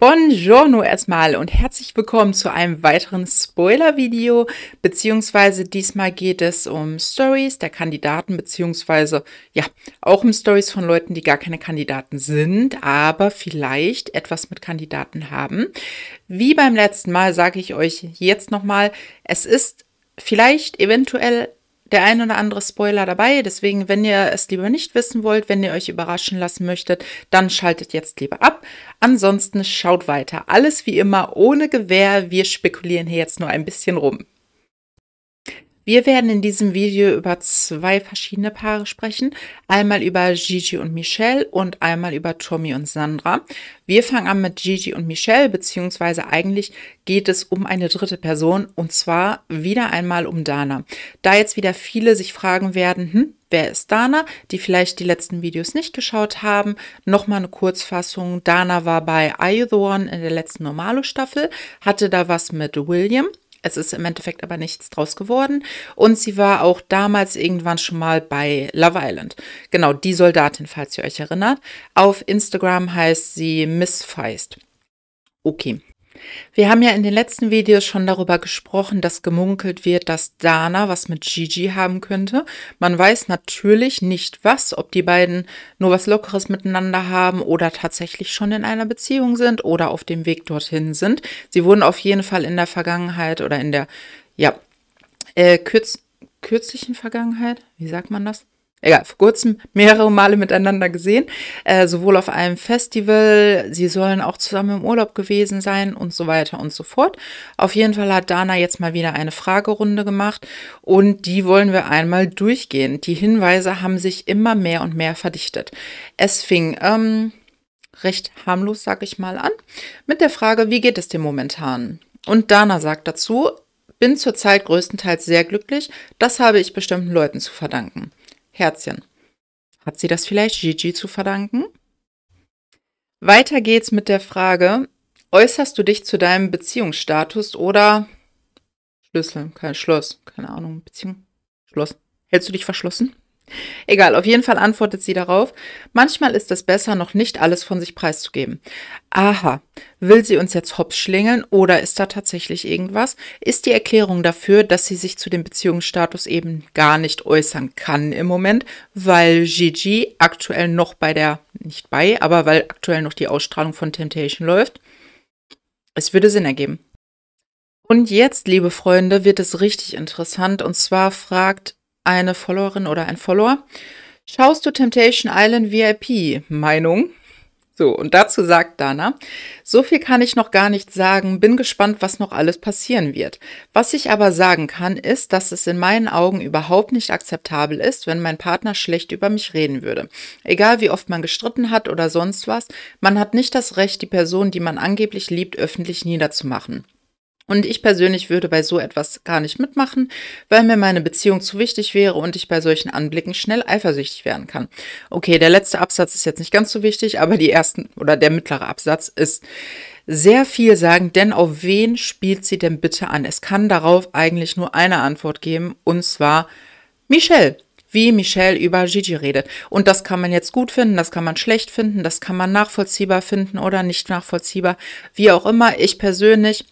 Buongiorno erstmal und herzlich willkommen zu einem weiteren Spoiler-Video, beziehungsweise diesmal geht es um Stories der Kandidaten, beziehungsweise ja, auch um Stories von Leuten, die gar keine Kandidaten sind, aber vielleicht etwas mit Kandidaten haben. Wie beim letzten Mal sage ich euch jetzt nochmal, es ist vielleicht eventuell der ein oder andere Spoiler dabei. Deswegen, wenn ihr es lieber nicht wissen wollt, wenn ihr euch überraschen lassen möchtet, dann schaltet jetzt lieber ab. Ansonsten schaut weiter. Alles wie immer ohne Gewehr. Wir spekulieren hier jetzt nur ein bisschen rum. Wir werden in diesem Video über zwei verschiedene Paare sprechen. Einmal über Gigi und Michelle und einmal über Tommy und Sandra. Wir fangen an mit Gigi und Michelle, beziehungsweise eigentlich geht es um eine dritte Person und zwar wieder einmal um Dana. Da jetzt wieder viele sich fragen werden, hm, Wer ist Dana? Die vielleicht die letzten Videos nicht geschaut haben. Nochmal eine Kurzfassung. Dana war bei Are You the One in der letzten Normalo-Staffel, hatte da was mit William es ist im Endeffekt aber nichts draus geworden. Und sie war auch damals irgendwann schon mal bei Love Island. Genau, die Soldatin, falls ihr euch erinnert. Auf Instagram heißt sie Miss Feist. Okay. Wir haben ja in den letzten Videos schon darüber gesprochen, dass gemunkelt wird, dass Dana was mit Gigi haben könnte. Man weiß natürlich nicht was, ob die beiden nur was Lockeres miteinander haben oder tatsächlich schon in einer Beziehung sind oder auf dem Weg dorthin sind. Sie wurden auf jeden Fall in der Vergangenheit oder in der, ja, äh, kürz, kürzlichen Vergangenheit, wie sagt man das? egal, vor kurzem mehrere Male miteinander gesehen, äh, sowohl auf einem Festival, sie sollen auch zusammen im Urlaub gewesen sein und so weiter und so fort. Auf jeden Fall hat Dana jetzt mal wieder eine Fragerunde gemacht und die wollen wir einmal durchgehen. Die Hinweise haben sich immer mehr und mehr verdichtet. Es fing ähm, recht harmlos, sag ich mal, an mit der Frage, wie geht es dir momentan? Und Dana sagt dazu, bin zurzeit größtenteils sehr glücklich, das habe ich bestimmten Leuten zu verdanken. Herzchen. Hat sie das vielleicht Gigi zu verdanken? Weiter geht's mit der Frage, äußerst du dich zu deinem Beziehungsstatus oder Schlüssel, kein Schloss, keine Ahnung, Beziehung, Schloss. Hältst du dich verschlossen? Egal, auf jeden Fall antwortet sie darauf, manchmal ist es besser, noch nicht alles von sich preiszugeben. Aha, will sie uns jetzt hops schlingeln oder ist da tatsächlich irgendwas? Ist die Erklärung dafür, dass sie sich zu dem Beziehungsstatus eben gar nicht äußern kann im Moment, weil Gigi aktuell noch bei der, nicht bei, aber weil aktuell noch die Ausstrahlung von Temptation läuft? Es würde Sinn ergeben. Und jetzt, liebe Freunde, wird es richtig interessant. Und zwar fragt eine Followerin oder ein Follower, schaust du Temptation Island VIP? Meinung? So, und dazu sagt Dana, so viel kann ich noch gar nicht sagen, bin gespannt, was noch alles passieren wird. Was ich aber sagen kann, ist, dass es in meinen Augen überhaupt nicht akzeptabel ist, wenn mein Partner schlecht über mich reden würde. Egal wie oft man gestritten hat oder sonst was, man hat nicht das Recht, die Person, die man angeblich liebt, öffentlich niederzumachen. Und ich persönlich würde bei so etwas gar nicht mitmachen, weil mir meine Beziehung zu wichtig wäre und ich bei solchen Anblicken schnell eifersüchtig werden kann. Okay, der letzte Absatz ist jetzt nicht ganz so wichtig, aber die ersten oder der mittlere Absatz ist sehr viel sagen, denn auf wen spielt sie denn bitte an? Es kann darauf eigentlich nur eine Antwort geben und zwar Michelle wie Michelle über Gigi redet. Und das kann man jetzt gut finden, das kann man schlecht finden, das kann man nachvollziehbar finden oder nicht nachvollziehbar, wie auch immer. Ich persönlich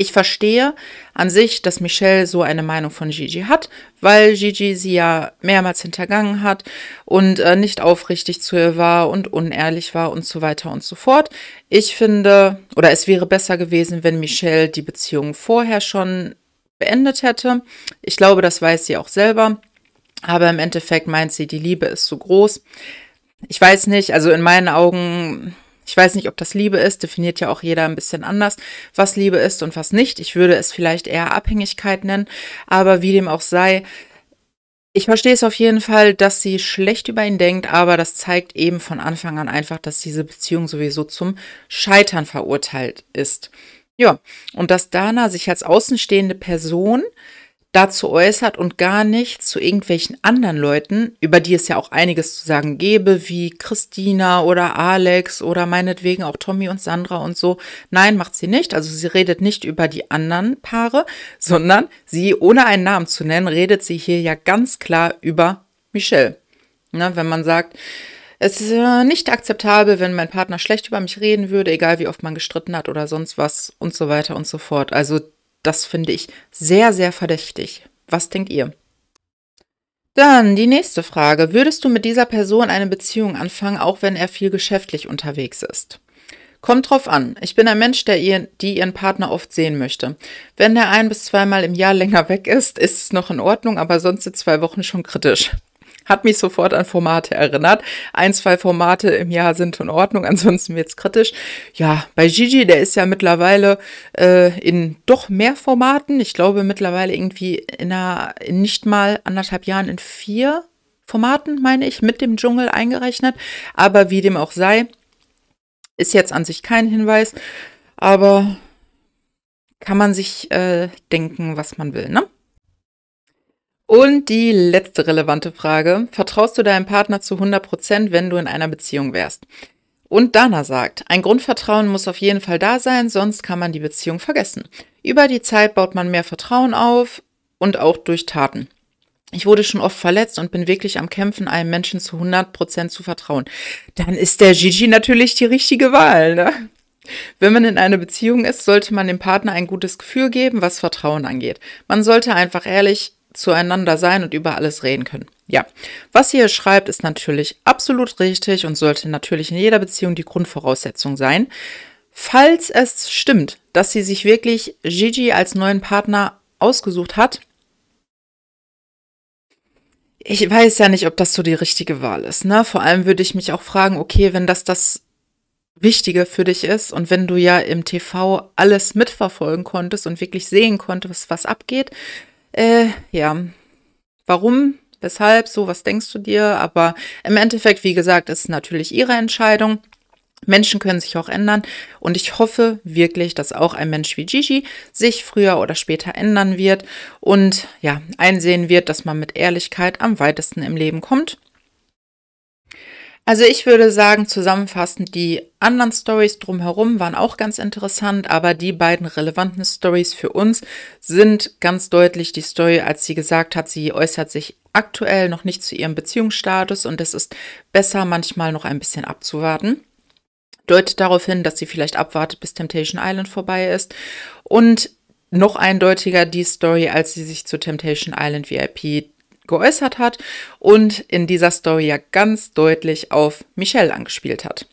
ich verstehe an sich, dass Michelle so eine Meinung von Gigi hat, weil Gigi sie ja mehrmals hintergangen hat und äh, nicht aufrichtig zu ihr war und unehrlich war und so weiter und so fort. Ich finde, oder es wäre besser gewesen, wenn Michelle die Beziehung vorher schon beendet hätte. Ich glaube, das weiß sie auch selber. Aber im Endeffekt meint sie, die Liebe ist zu groß. Ich weiß nicht, also in meinen Augen ich weiß nicht, ob das Liebe ist, definiert ja auch jeder ein bisschen anders, was Liebe ist und was nicht. Ich würde es vielleicht eher Abhängigkeit nennen, aber wie dem auch sei, ich verstehe es auf jeden Fall, dass sie schlecht über ihn denkt, aber das zeigt eben von Anfang an einfach, dass diese Beziehung sowieso zum Scheitern verurteilt ist. Ja, und dass Dana sich als außenstehende Person dazu äußert und gar nicht zu irgendwelchen anderen Leuten, über die es ja auch einiges zu sagen gäbe, wie Christina oder Alex oder meinetwegen auch Tommy und Sandra und so. Nein, macht sie nicht. Also sie redet nicht über die anderen Paare, sondern sie, ohne einen Namen zu nennen, redet sie hier ja ganz klar über Michelle. Ne, wenn man sagt, es ist äh, nicht akzeptabel, wenn mein Partner schlecht über mich reden würde, egal wie oft man gestritten hat oder sonst was und so weiter und so fort. Also das finde ich sehr, sehr verdächtig. Was denkt ihr? Dann die nächste Frage. Würdest du mit dieser Person eine Beziehung anfangen, auch wenn er viel geschäftlich unterwegs ist? Kommt drauf an. Ich bin ein Mensch, der ihr, die ihren Partner oft sehen möchte. Wenn er ein bis zweimal im Jahr länger weg ist, ist es noch in Ordnung, aber sonst sind zwei Wochen schon kritisch. Hat mich sofort an Formate erinnert. Ein, zwei Formate im Jahr sind in Ordnung, ansonsten wird es kritisch. Ja, bei Gigi, der ist ja mittlerweile äh, in doch mehr Formaten. Ich glaube mittlerweile irgendwie in, einer, in nicht mal anderthalb Jahren in vier Formaten, meine ich, mit dem Dschungel eingerechnet. Aber wie dem auch sei, ist jetzt an sich kein Hinweis. Aber kann man sich äh, denken, was man will, ne? Und die letzte relevante Frage. Vertraust du deinem Partner zu 100 wenn du in einer Beziehung wärst? Und Dana sagt, ein Grundvertrauen muss auf jeden Fall da sein, sonst kann man die Beziehung vergessen. Über die Zeit baut man mehr Vertrauen auf und auch durch Taten. Ich wurde schon oft verletzt und bin wirklich am Kämpfen, einem Menschen zu 100 zu vertrauen. Dann ist der Gigi natürlich die richtige Wahl, ne? Wenn man in einer Beziehung ist, sollte man dem Partner ein gutes Gefühl geben, was Vertrauen angeht. Man sollte einfach ehrlich zueinander sein und über alles reden können. Ja, was ihr schreibt, ist natürlich absolut richtig und sollte natürlich in jeder Beziehung die Grundvoraussetzung sein. Falls es stimmt, dass sie sich wirklich Gigi als neuen Partner ausgesucht hat, ich weiß ja nicht, ob das so die richtige Wahl ist. Ne? Vor allem würde ich mich auch fragen, okay, wenn das das Wichtige für dich ist und wenn du ja im TV alles mitverfolgen konntest und wirklich sehen konntest, was abgeht, äh, ja. Warum? Weshalb? So, was denkst du dir? Aber im Endeffekt, wie gesagt, ist es natürlich ihre Entscheidung. Menschen können sich auch ändern und ich hoffe wirklich, dass auch ein Mensch wie Gigi sich früher oder später ändern wird und ja, einsehen wird, dass man mit Ehrlichkeit am weitesten im Leben kommt also ich würde sagen, zusammenfassend, die anderen Stories drumherum waren auch ganz interessant, aber die beiden relevanten Stories für uns sind ganz deutlich die Story, als sie gesagt hat, sie äußert sich aktuell noch nicht zu ihrem Beziehungsstatus und es ist besser, manchmal noch ein bisschen abzuwarten. Deutet darauf hin, dass sie vielleicht abwartet, bis Temptation Island vorbei ist. Und noch eindeutiger die Story, als sie sich zu Temptation Island VIP geäußert hat und in dieser Story ja ganz deutlich auf Michelle angespielt hat.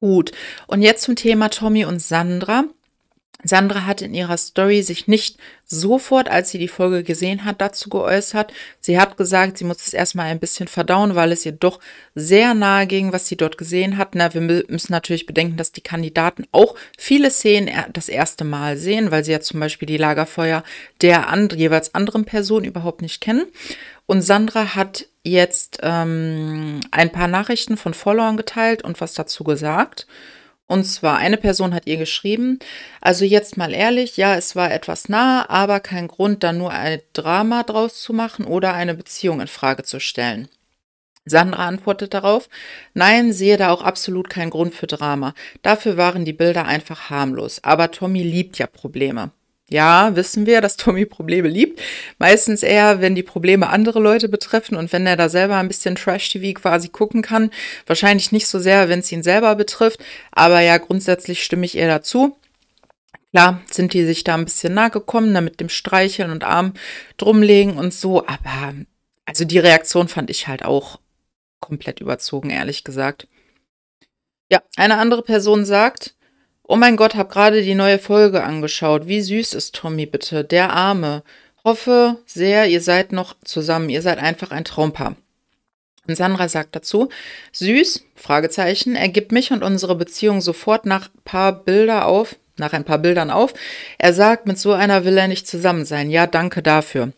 Gut, und jetzt zum Thema Tommy und Sandra. Sandra hat in ihrer Story sich nicht sofort, als sie die Folge gesehen hat, dazu geäußert. Sie hat gesagt, sie muss es erstmal ein bisschen verdauen, weil es ihr doch sehr nahe ging, was sie dort gesehen hat. Na, wir müssen natürlich bedenken, dass die Kandidaten auch viele Szenen das erste Mal sehen, weil sie ja zum Beispiel die Lagerfeuer der and jeweils anderen Person überhaupt nicht kennen. Und Sandra hat jetzt ähm, ein paar Nachrichten von Followern geteilt und was dazu gesagt. Und zwar, eine Person hat ihr geschrieben, also jetzt mal ehrlich, ja, es war etwas nah, aber kein Grund, da nur ein Drama draus zu machen oder eine Beziehung in Frage zu stellen. Sandra antwortet darauf, nein, sehe da auch absolut keinen Grund für Drama. Dafür waren die Bilder einfach harmlos. Aber Tommy liebt ja Probleme. Ja, wissen wir, dass Tommy Probleme liebt. Meistens eher, wenn die Probleme andere Leute betreffen und wenn er da selber ein bisschen Trash-TV quasi gucken kann. Wahrscheinlich nicht so sehr, wenn es ihn selber betrifft. Aber ja, grundsätzlich stimme ich eher dazu. Klar, sind die sich da ein bisschen nahe gekommen, da ne, mit dem Streicheln und Arm drumlegen und so. Aber also die Reaktion fand ich halt auch komplett überzogen, ehrlich gesagt. Ja, eine andere Person sagt, Oh mein Gott, hab gerade die neue Folge angeschaut. Wie süß ist Tommy bitte, der Arme. Hoffe sehr, ihr seid noch zusammen. Ihr seid einfach ein Traumpaar. Und Sandra sagt dazu, süß, Fragezeichen, er gibt mich und unsere Beziehung sofort nach paar Bilder auf, nach ein paar Bildern auf. Er sagt, mit so einer will er nicht zusammen sein. Ja, danke dafür.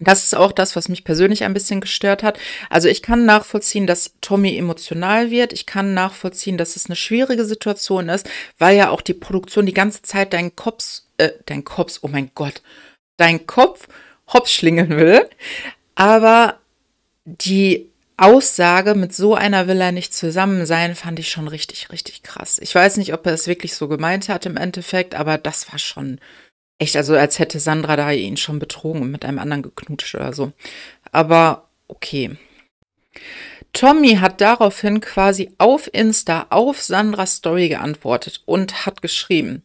Das ist auch das, was mich persönlich ein bisschen gestört hat. Also ich kann nachvollziehen, dass Tommy emotional wird. Ich kann nachvollziehen, dass es eine schwierige Situation ist, weil ja auch die Produktion die ganze Zeit deinen Kopf, äh, deinen Kopf, oh mein Gott, deinen Kopf hops schlingeln will. Aber die Aussage, mit so einer will er nicht zusammen sein, fand ich schon richtig, richtig krass. Ich weiß nicht, ob er es wirklich so gemeint hat im Endeffekt, aber das war schon echt, also als hätte Sandra da ihn schon betrogen und mit einem anderen geknutscht oder so. Aber okay. Tommy hat daraufhin quasi auf Insta auf Sandras Story geantwortet und hat geschrieben,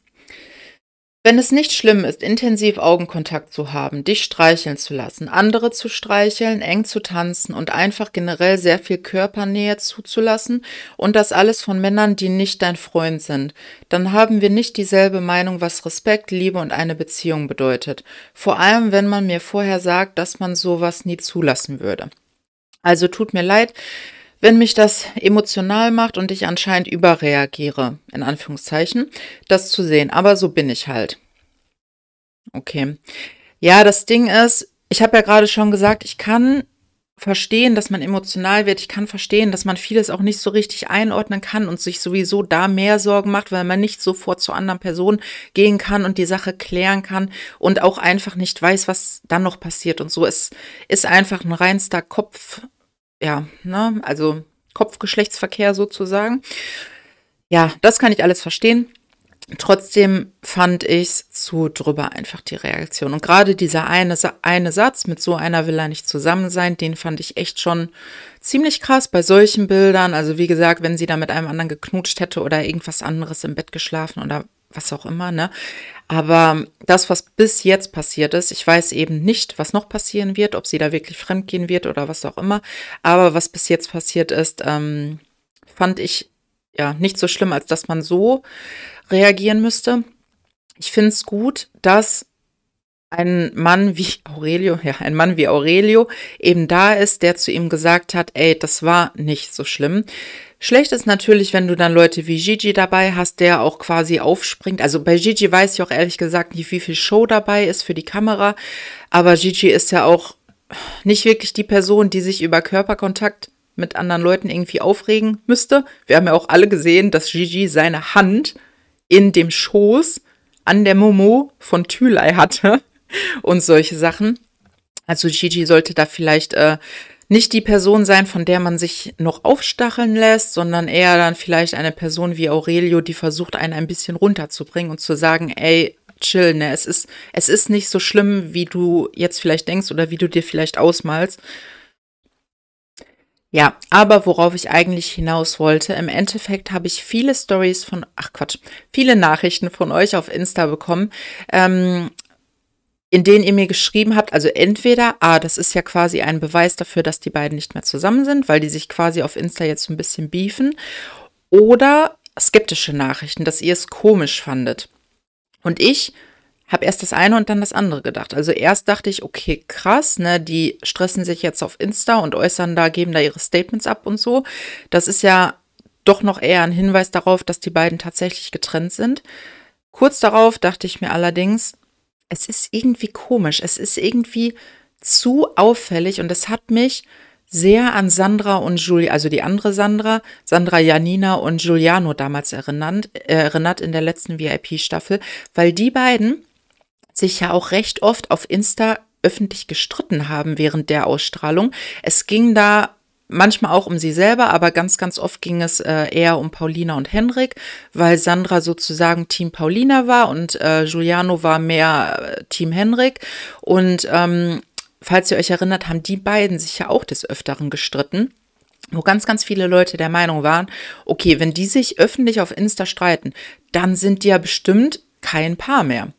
wenn es nicht schlimm ist, intensiv Augenkontakt zu haben, dich streicheln zu lassen, andere zu streicheln, eng zu tanzen und einfach generell sehr viel Körpernähe zuzulassen und das alles von Männern, die nicht dein Freund sind, dann haben wir nicht dieselbe Meinung, was Respekt, Liebe und eine Beziehung bedeutet. Vor allem, wenn man mir vorher sagt, dass man sowas nie zulassen würde. Also tut mir leid, wenn mich das emotional macht und ich anscheinend überreagiere, in Anführungszeichen, das zu sehen. Aber so bin ich halt. Okay. Ja, das Ding ist, ich habe ja gerade schon gesagt, ich kann verstehen, dass man emotional wird. Ich kann verstehen, dass man vieles auch nicht so richtig einordnen kann und sich sowieso da mehr Sorgen macht, weil man nicht sofort zur anderen Person gehen kann und die Sache klären kann und auch einfach nicht weiß, was dann noch passiert und so. Es ist einfach ein reinster Kopf, ja, ne, also Kopfgeschlechtsverkehr sozusagen. Ja, das kann ich alles verstehen. Trotzdem fand ich es zu drüber einfach die Reaktion. Und gerade dieser eine, eine Satz, mit so einer will er nicht zusammen sein, den fand ich echt schon ziemlich krass bei solchen Bildern. Also wie gesagt, wenn sie da mit einem anderen geknutscht hätte oder irgendwas anderes im Bett geschlafen oder was auch immer, ne? Aber das, was bis jetzt passiert ist, ich weiß eben nicht, was noch passieren wird, ob sie da wirklich fremdgehen wird oder was auch immer. Aber was bis jetzt passiert ist, ähm, fand ich ja nicht so schlimm, als dass man so reagieren müsste. Ich finde es gut, dass ein Mann wie Aurelio, ja, ein Mann wie Aurelio eben da ist, der zu ihm gesagt hat, ey, das war nicht so schlimm. Schlecht ist natürlich, wenn du dann Leute wie Gigi dabei hast, der auch quasi aufspringt. Also bei Gigi weiß ich auch ehrlich gesagt nicht, wie viel Show dabei ist für die Kamera. Aber Gigi ist ja auch nicht wirklich die Person, die sich über Körperkontakt mit anderen Leuten irgendwie aufregen müsste. Wir haben ja auch alle gesehen, dass Gigi seine Hand in dem Schoß an der Momo von Thülei hatte und solche Sachen. Also Gigi sollte da vielleicht äh, nicht die Person sein, von der man sich noch aufstacheln lässt, sondern eher dann vielleicht eine Person wie Aurelio, die versucht, einen ein bisschen runterzubringen und zu sagen, ey, chill, ne? Es ist, es ist nicht so schlimm, wie du jetzt vielleicht denkst oder wie du dir vielleicht ausmalst. Ja, aber worauf ich eigentlich hinaus wollte, im Endeffekt habe ich viele Stories von, ach Quatsch, viele Nachrichten von euch auf Insta bekommen, ähm, in denen ihr mir geschrieben habt, also entweder, ah, das ist ja quasi ein Beweis dafür, dass die beiden nicht mehr zusammen sind, weil die sich quasi auf Insta jetzt ein bisschen beefen, oder skeptische Nachrichten, dass ihr es komisch fandet. Und ich habe erst das eine und dann das andere gedacht. Also erst dachte ich, okay, krass, ne, die stressen sich jetzt auf Insta und äußern da, geben da ihre Statements ab und so. Das ist ja doch noch eher ein Hinweis darauf, dass die beiden tatsächlich getrennt sind. Kurz darauf dachte ich mir allerdings, es ist irgendwie komisch, es ist irgendwie zu auffällig und es hat mich sehr an Sandra und Julia, also die andere Sandra, Sandra Janina und Giuliano damals erinnert, erinnert in der letzten VIP-Staffel, weil die beiden sich ja auch recht oft auf Insta öffentlich gestritten haben während der Ausstrahlung. Es ging da manchmal auch um sie selber, aber ganz, ganz oft ging es äh, eher um Paulina und Henrik, weil Sandra sozusagen Team Paulina war und äh, Giuliano war mehr äh, Team Henrik. Und ähm, falls ihr euch erinnert, haben die beiden sich ja auch des Öfteren gestritten wo ganz, ganz viele Leute der Meinung waren, okay, wenn die sich öffentlich auf Insta streiten, dann sind die ja bestimmt kein Paar mehr.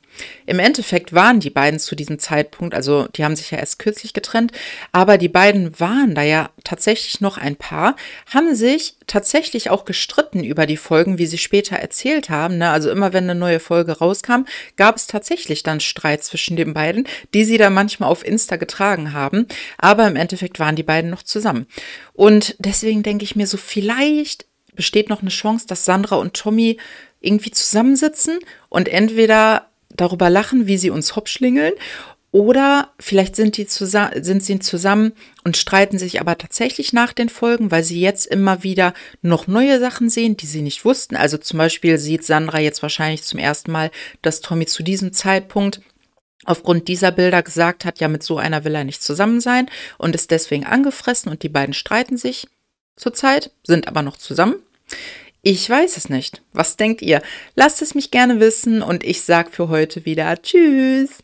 Im Endeffekt waren die beiden zu diesem Zeitpunkt, also die haben sich ja erst kürzlich getrennt, aber die beiden waren da ja tatsächlich noch ein Paar, haben sich tatsächlich auch gestritten über die Folgen, wie sie später erzählt haben. Ne? Also immer wenn eine neue Folge rauskam, gab es tatsächlich dann Streit zwischen den beiden, die sie dann manchmal auf Insta getragen haben. Aber im Endeffekt waren die beiden noch zusammen. Und deswegen denke ich mir so, vielleicht besteht noch eine Chance, dass Sandra und Tommy irgendwie zusammensitzen und entweder darüber lachen, wie sie uns hopschlingeln. Oder vielleicht sind, die sind sie zusammen und streiten sich aber tatsächlich nach den Folgen, weil sie jetzt immer wieder noch neue Sachen sehen, die sie nicht wussten. Also zum Beispiel sieht Sandra jetzt wahrscheinlich zum ersten Mal, dass Tommy zu diesem Zeitpunkt aufgrund dieser Bilder gesagt hat, ja, mit so einer will er nicht zusammen sein und ist deswegen angefressen und die beiden streiten sich zurzeit, sind aber noch zusammen. Ich weiß es nicht. Was denkt ihr? Lasst es mich gerne wissen und ich sag für heute wieder Tschüss.